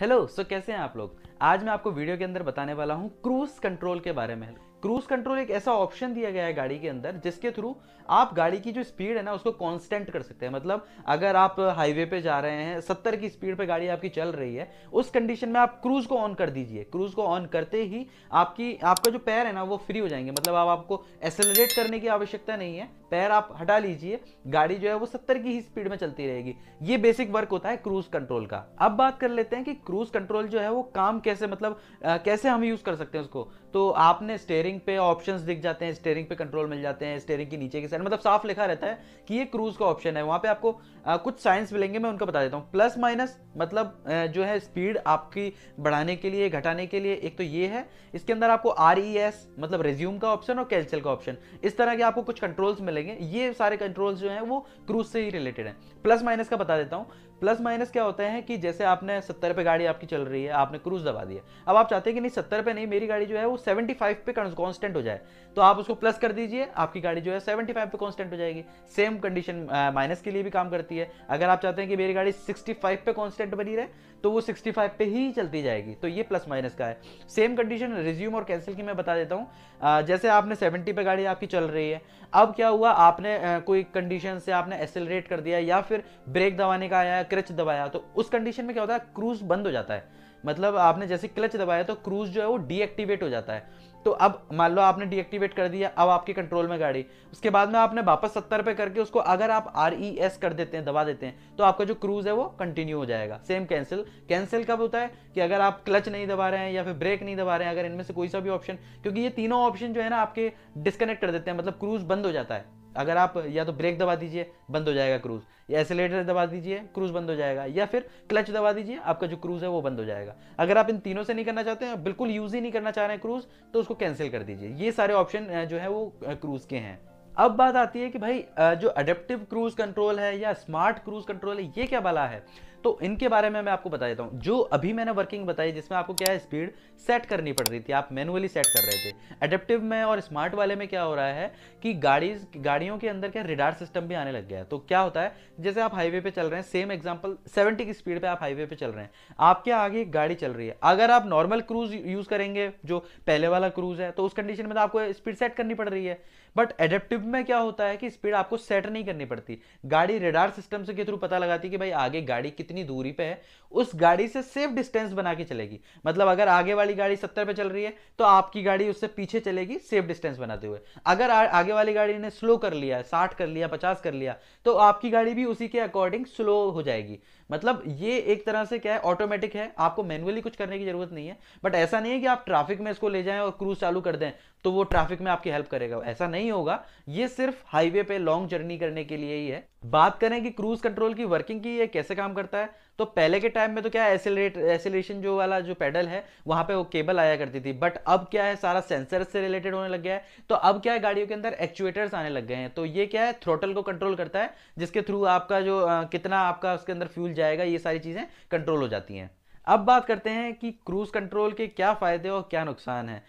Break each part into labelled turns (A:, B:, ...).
A: hello सो कैसे हैं आप लोग आज मैं आपको वीडियो के अंदर बताने वाला हूँ क्रूज कंट्रोल के बारे में क्रूज कंट्रोल एक ऐसा ऑप्शन दिया गया है गाड़ी के अंदर जिसके थ्रू आप गाड़ी की जो स्पीड है ना उसको कांस्टेंट कर सकते हैं मतलब अगर आप हाईवे पे जा रहे हैं सत्तर की स्पीड पे गाड़ी आपकी चल रही है उस कंडीशन में आप क्रूज को ऑन कर दीजिए क्रूज को ऑन करते ही आपकी आपका जो पैर है ना वो फ्री हो जाएंगे मतलब आप आपको एक्सेलरेट करने की आवश्यकता नहीं है पैर आप हटा लीजिए गाड़ी जो है वो सत्तर की ही स्पीड में चलती रहेगी ये बेसिक वर्क होता है क्रूज कंट्रोल का अब बात कर लेते हैं कि क्रूज कंट्रोल जो है वो काम कैसे मतलब आ, कैसे हम यूज कर सकते हैं उसको तो आपने स्टेयरिंग पे ऑप्शंस दिख जाते हैं स्टेयरिंग पे कंट्रोल मिल जाते हैं स्टेयरिंग के नीचे की साइड मतलब साफ लिखा रहता है कि ये क्रूज का ऑप्शन है वहां पे आपको आ, कुछ साइंस मिलेंगे मैं उनका बता देता हूँ प्लस माइनस मतलब जो है स्पीड आपकी बढ़ाने के लिए घटाने के लिए एक तो ये है इसके अंदर आपको आर e मतलब रेज्यूम का ऑप्शन और कैंसिल का ऑप्शन इस तरह के आपको कुछ कंट्रोल्स मिलेंगे ये सारे कंट्रोल्स जो है वो क्रूज से ही रिलेटेड है प्लस माइनस का बता देता हूँ प्लस माइनस क्या होता है कि जैसे आपने सत्तर पे गाड़ी आपकी चल रही है आपने क्रूज दबा दिया अब आप चाहते हैं कि नहीं सत्तर पे नहीं मेरी गाड़ी जो है वो सेवेंटी फाइव पे कॉन्स्टेंट हो जाए तो आप उसको प्लस कर दीजिए आपकी गाड़ी जो है सेवेंटी फाइव पे कॉन्स्टेंट हो जाएगी सेम कंडीशन माइनस के लिए भी काम करती है अगर आप चाहते हैं कि मेरी गाड़ी सिक्सटी फाइव पे कॉन्स्टेंट बनी रहे तो वो 65 पे ही चलती जाएगी तो ये प्लस माइनस का है सेम कंडीशन रिज्यूम और कैंसिल की मैं बता देता हूँ जैसे आपने 70 पे गाड़ी आपकी चल रही है अब क्या हुआ आपने कोई कंडीशन से आपने एक्सेलरेट कर दिया या फिर ब्रेक दबाने का आया क्रच दबाया तो उस कंडीशन में क्या होता है क्रूज बंद हो जाता है मतलब आपने जैसे क्लच दबाया तो क्रूज जो है वो डीएक्टिवेट हो जाता है तो अब मान लो आपने डीएक्टिवेट कर दिया अब आपके कंट्रोल में गाड़ी उसके बाद में आपने वापस सत्तर पे करके उसको अगर आप आर ई एस कर देते हैं दबा देते हैं तो आपका जो क्रूज है वो कंटिन्यू हो जाएगा सेम कैंसिल कैंसिल कब होता है कि अगर आप क्लच नहीं दबा रहे हैं या फिर ब्रेक नहीं दबा रहे हैं अगर इनमें से कोई सा भी ऑप्शन क्योंकि ये तीनों ऑप्शन जो है ना आपके डिस्कनेक्ट कर देते हैं मतलब क्रूज बंद हो जाता है अगर आप या तो ब्रेक दबा दीजिए बंद हो जाएगा क्रूज या एसेलेटर दबा दीजिए क्रूज बंद हो जाएगा या फिर क्लच दबा दीजिए आपका जो क्रूज है वो बंद हो जाएगा अगर आप इन तीनों से नहीं करना चाहते हैं बिल्कुल यूज ही नहीं करना चाह रहे हैं क्रूज तो उसको कैंसिल कर दीजिए ये सारे ऑप्शन जो है वो क्रूज के हैं अब बात आती है कि भाई जो अडेप्टिव क्रूज कंट्रोल है या स्मार्ट क्रूज कंट्रोल है ये क्या बला है तो इनके बारे में मैं आपको बता देता हूँ जो अभी मैंने वर्किंग बताई जिसमें आपको क्या है स्पीड सेट करनी पड़ रही थी आप मैनुअली सेट कर रहे थे एडेप्टिव में और स्मार्ट वाले में क्या हो रहा है कि गाड़ी गाड़ियों के अंदर क्या रिडार सिस्टम भी आने लग गया है तो क्या होता है जैसे आप हाईवे पे चल रहे हैं सेम एग्जाम्पल सेवेंटी की स्पीड पर आप हाईवे पे चल रहे हैं आपके आगे गाड़ी चल रही है अगर आप नॉर्मल क्रूज यूज करेंगे जो पहले वाला क्रूज है तो उस कंडीशन में तो आपको स्पीड सेट करनी पड़ रही है बट एडेप्टिव में क्या होता है कि स्पीड आपको सेट नहीं करनी पड़ती गाड़ी रेडार सिस्टम से के थ्रू पता लगाती है कि भाई आगे गाड़ी कितनी कितनी दूरी पे है उस गाड़ी से सेफ डिस्टेंस बना के चलेगी मतलब अगर आगे वाली गाड़ी सत्तर पे चल रही है तो आपकी गाड़ी उससे पीछे चलेगी सेफ डिस्टेंस बनाते हुए अगर आ, आगे वाली गाड़ी ने स्लो कर लिया साठ कर लिया पचास कर लिया तो आपकी गाड़ी भी उसी के अकॉर्डिंग स्लो हो जाएगी मतलब ये एक तरह से क्या है ऑटोमेटिक है आपको मैनुअली कुछ करने की जरूरत नहीं है बट ऐसा नहीं है कि आप ट्रैफिक में इसको ले जाएं और क्रूज चालू कर दें तो वो ट्रैफिक में आपकी हेल्प करेगा ऐसा नहीं होगा ये सिर्फ हाईवे पे लॉन्ग जर्नी करने के लिए ही है बात करें कि क्रूज कंट्रोल की वर्किंग की ये कैसे काम करता है तो पहले के टाइम में तो क्या एसेलरेट एसेलेशन जो वाला जो पैडल है वहां पे वो केबल आया करती थी बट अब क्या है सारा सेंसर से रिलेटेड होने लग गया है तो अब क्या है गाड़ियों के अंदर एक्चुएटर्स आने लग गए हैं तो ये क्या है थ्रोटल को कंट्रोल करता है जिसके थ्रू आपका जो आ, कितना आपका उसके अंदर फ्यूल जाएगा ये सारी चीज़ें कंट्रोल हो जाती हैं अब बात करते हैं कि क्रूज कंट्रोल के क्या फ़ायदे और क्या नुकसान है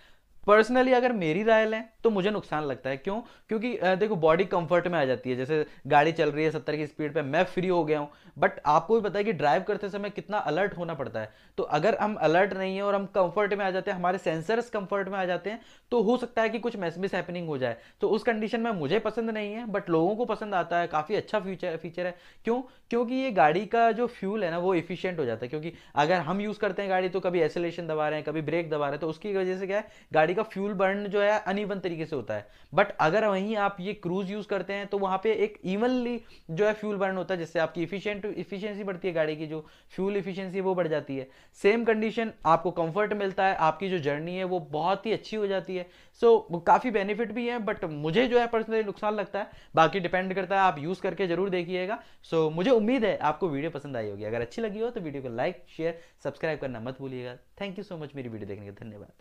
A: पर्सनली अगर मेरी राय लें तो मुझे नुकसान लगता है क्यों क्योंकि देखो बॉडी कंफर्ट में आ जाती है जैसे गाड़ी चल रही है सत्तर की स्पीड पे मैं फ्री हो गया हूँ बट आपको भी पता है कि ड्राइव करते समय कितना अलर्ट होना पड़ता है तो अगर हम अलर्ट नहीं है और हम कंफर्ट में आ जाते हैं हमारे सेंसर्स कंफर्ट में आ जाते हैं तो हो सकता है कि कुछ मिस हैपनिंग हो जाए तो उस कंडीशन में मुझे पसंद नहीं है बट लोगों को पसंद आता है काफ़ी अच्छा फ्यूचर फीचर है क्यों क्योंकि ये गाड़ी का जो फ्यूल है ना वो इफिशियंट हो जाता है क्योंकि अगर हम यूज़ करते हैं गाड़ी तो कभी एसोलेशन दबा रहे हैं कभी ब्रेक दबा रहे हैं तो उसकी वजह से क्या है गाड़ी का फ्यूल बर्न जो है अनइवन तरीके से होता है बट अगर वहीं आप ये क्रूज यूज करते हैं तो वहां पे एक इवनली जो है फ्यूल बर्न होता है जिससे आपकी इफिशियंट इफिशियंसी बढ़ती है गाड़ी की जो फ्यूल इफिशियंसी वो बढ़ जाती है सेम कंडीशन आपको कंफर्ट मिलता है आपकी जो जर्नी है वो बहुत ही अच्छी हो जाती है सो so, काफ़ी बेनिफिट भी है बट मुझे जो है पर्सनली नुकसान लगता है बाकी डिपेंड करता है आप यूज़ करके जरूर देखिएगा सो so, मुझे उम्मीद है आपको वीडियो पसंद आई होगी अगर अच्छी लगी हो तो वीडियो को लाइक शेयर सब्सक्राइब करना मत भूलिएगा थैंक यू सो मच मेरी वीडियो देखने का धन्यवाद